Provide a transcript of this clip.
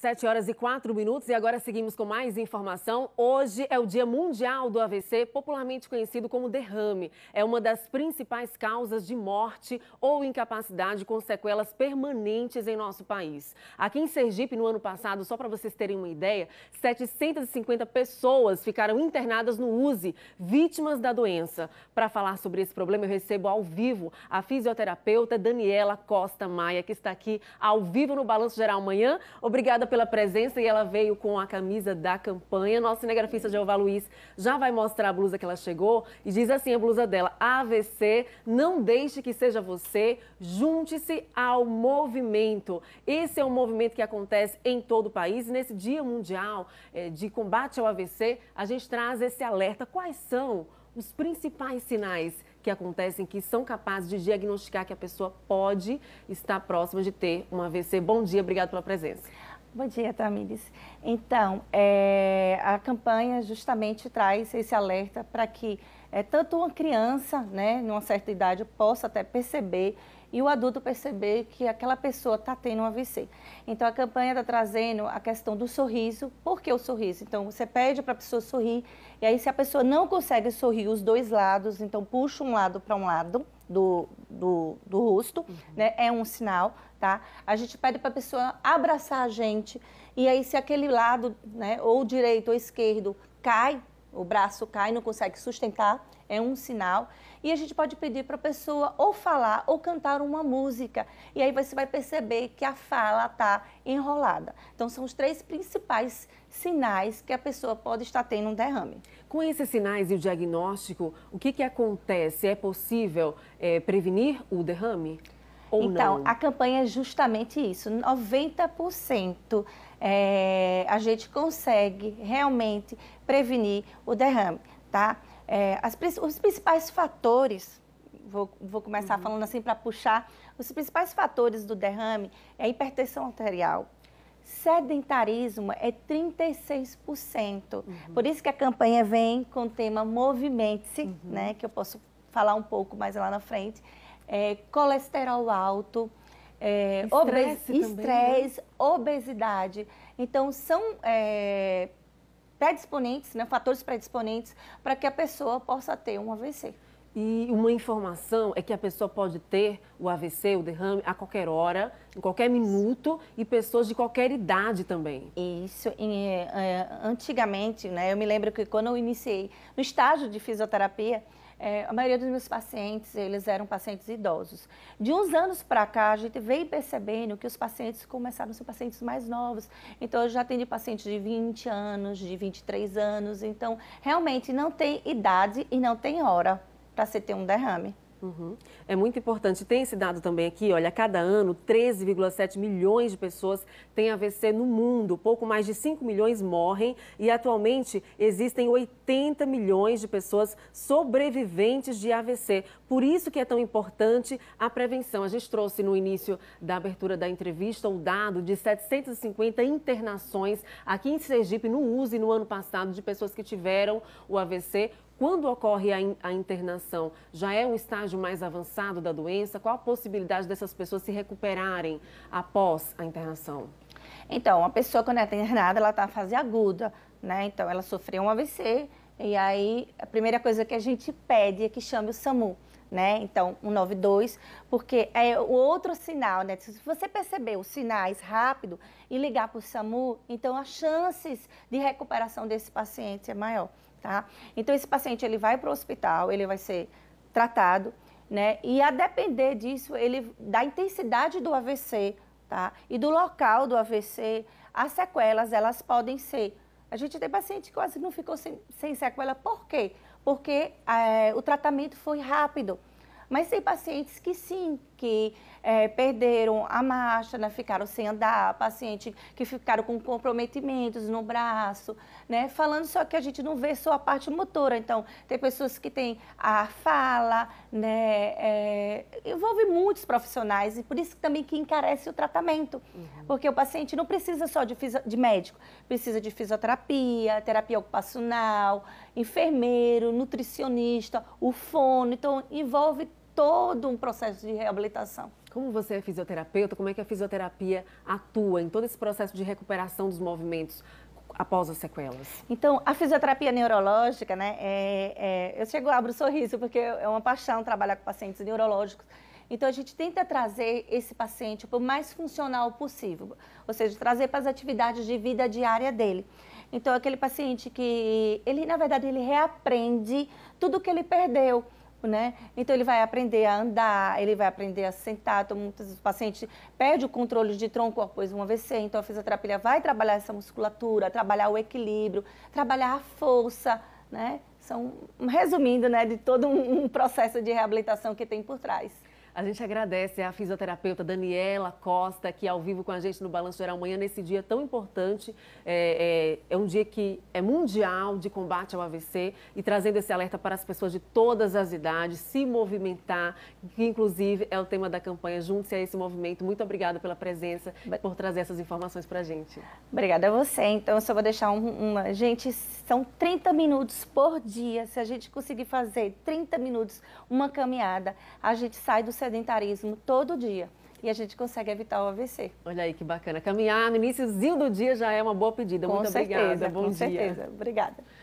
7 horas e 4 minutos e agora seguimos com mais informação. Hoje é o Dia Mundial do AVC, popularmente conhecido como derrame. É uma das principais causas de morte ou incapacidade com sequelas permanentes em nosso país. Aqui em Sergipe, no ano passado, só para vocês terem uma ideia, 750 pessoas ficaram internadas no USE, vítimas da doença. Para falar sobre esse problema, eu recebo ao vivo a fisioterapeuta Daniela Costa Maia, que está aqui ao vivo no Balanço Geral amanhã Obrigada pela presença e ela veio com a camisa da campanha. nossa cinegrafista Jeová Luiz já vai mostrar a blusa que ela chegou e diz assim a blusa dela, AVC, não deixe que seja você, junte-se ao movimento. Esse é um movimento que acontece em todo o país e nesse Dia Mundial eh, de Combate ao AVC, a gente traz esse alerta. Quais são os principais sinais que acontecem que são capazes de diagnosticar que a pessoa pode estar próxima de ter um AVC. Bom dia, obrigado pela presença. Bom dia, Tamires. Então, é, a campanha justamente traz esse alerta para que é, tanto uma criança, né, numa certa idade, possa até perceber e o adulto perceber que aquela pessoa está tendo um AVC. Então, a campanha está trazendo a questão do sorriso. Por que o sorriso? Então, você pede para a pessoa sorrir, e aí, se a pessoa não consegue sorrir os dois lados, então puxa um lado para um lado do, do, do rosto, uhum. né? É um sinal, tá? A gente pede para a pessoa abraçar a gente, e aí, se aquele lado, né, ou direito ou esquerdo, cai, o braço cai, não consegue sustentar, é um sinal. E a gente pode pedir para a pessoa ou falar ou cantar uma música. E aí você vai perceber que a fala está enrolada. Então, são os três principais sinais que a pessoa pode estar tendo um derrame. Com esses sinais e o diagnóstico, o que, que acontece? É possível é, prevenir o derrame? Ou então, não? a campanha é justamente isso. 90% é, a gente consegue realmente prevenir o derrame, tá? É, as, os principais fatores, vou, vou começar uhum. falando assim para puxar, os principais fatores do derrame é a hipertensão arterial, sedentarismo é 36%. Uhum. Por isso que a campanha vem com o tema movimente-se, uhum. né, que eu posso falar um pouco mais lá na frente é, colesterol alto, é, estresse, obes né? obesidade. Então, são é, predisponentes, né, fatores predisponentes para que a pessoa possa ter um AVC. E uma informação é que a pessoa pode ter o AVC, o derrame, a qualquer hora, em qualquer minuto e pessoas de qualquer idade também. Isso. é, antigamente, né, eu me lembro que quando eu iniciei no estágio de fisioterapia, é, a maioria dos meus pacientes, eles eram pacientes idosos. De uns anos para cá, a gente veio percebendo que os pacientes começaram a ser pacientes mais novos. Então, eu já atendi pacientes de 20 anos, de 23 anos. Então, realmente não tem idade e não tem hora para se ter um derrame. Uhum. É muito importante. Tem esse dado também aqui, olha, cada ano 13,7 milhões de pessoas têm AVC no mundo. Pouco mais de 5 milhões morrem e atualmente existem 80 milhões de pessoas sobreviventes de AVC. Por isso que é tão importante a prevenção. A gente trouxe no início da abertura da entrevista o um dado de 750 internações aqui em Sergipe no uso no ano passado de pessoas que tiveram o AVC quando ocorre a, in, a, internação, já é um estágio mais avançado da doença? Qual a possibilidade dessas pessoas se recuperarem após a internação? Então, a pessoa quando é internada, ela está na fase aguda, né? Então, ela sofreu um AVC e aí a primeira coisa que a gente pede é que chame o SAMU. Né? Então, 192, porque é o outro sinal, né? Se você perceber os sinais rápido e ligar para o SAMU, então as chances de recuperação desse paciente é maior tá? Então esse paciente ele vai para o hospital, ele vai ser tratado, né? E a depender disso, ele da intensidade do AVC, tá? E do local do AVC, as sequelas elas podem ser. A gente tem paciente que quase não ficou sem, sem sequela, por quê? Porque é, o tratamento foi rápido. Mas tem pacientes que sim, que é, perderam a marcha, né, ficaram sem andar, pacientes que ficaram com comprometimentos no braço, né? Falando só que a gente não vê só a parte motora. Então, tem pessoas que têm a fala, né? É, envolve muitos profissionais e por isso também que encarece o tratamento. Uhum. Porque o paciente não precisa só de, de médico, precisa de fisioterapia, terapia ocupacional, enfermeiro, nutricionista, o fono. Então, envolve todo um processo de reabilitação. Como você é fisioterapeuta, como é que a fisioterapia atua em todo esse processo de recuperação dos movimentos após as sequelas? Então, a fisioterapia neurológica, né? É, é, eu chego, abro um sorriso, porque é uma paixão trabalhar com pacientes neurológicos. Então, a gente tenta trazer esse paciente para o mais funcional possível, ou seja, trazer para as atividades de vida diária dele. Então, aquele paciente que, ele na verdade, ele reaprende tudo que ele perdeu né? Então ele vai aprender a andar, ele vai aprender a sentar. Então, o pacientes perde o controle de tronco após um AVC, então a fisioterapia vai trabalhar essa musculatura, trabalhar o equilíbrio, trabalhar a força, né? São resumindo, né, de todo um processo de reabilitação que tem por trás. A gente agradece a fisioterapeuta Daniela Costa, que é ao vivo com a gente no Balanço Geral Manhã, nesse dia tão importante. É, é, é, um dia que é mundial de combate ao AVC e trazendo esse alerta para as pessoas de todas as idades se movimentar, que inclusive é o tema da campanha. Junte-se a esse movimento. Muito obrigada pela presença por trazer essas informações para a gente. Obrigada a você. Então, eu só vou deixar um, uma. Gente, são 30 minutos por dia. Se a gente conseguir fazer 30 minutos uma caminhada, a gente sai do sedentarismo todo dia e a gente consegue evitar o AVC. Olha aí que bacana. Caminhar no iníciozinho do dia já é uma boa pedida. Com Muito certeza, obrigada. Bom com dia. certeza. Obrigada.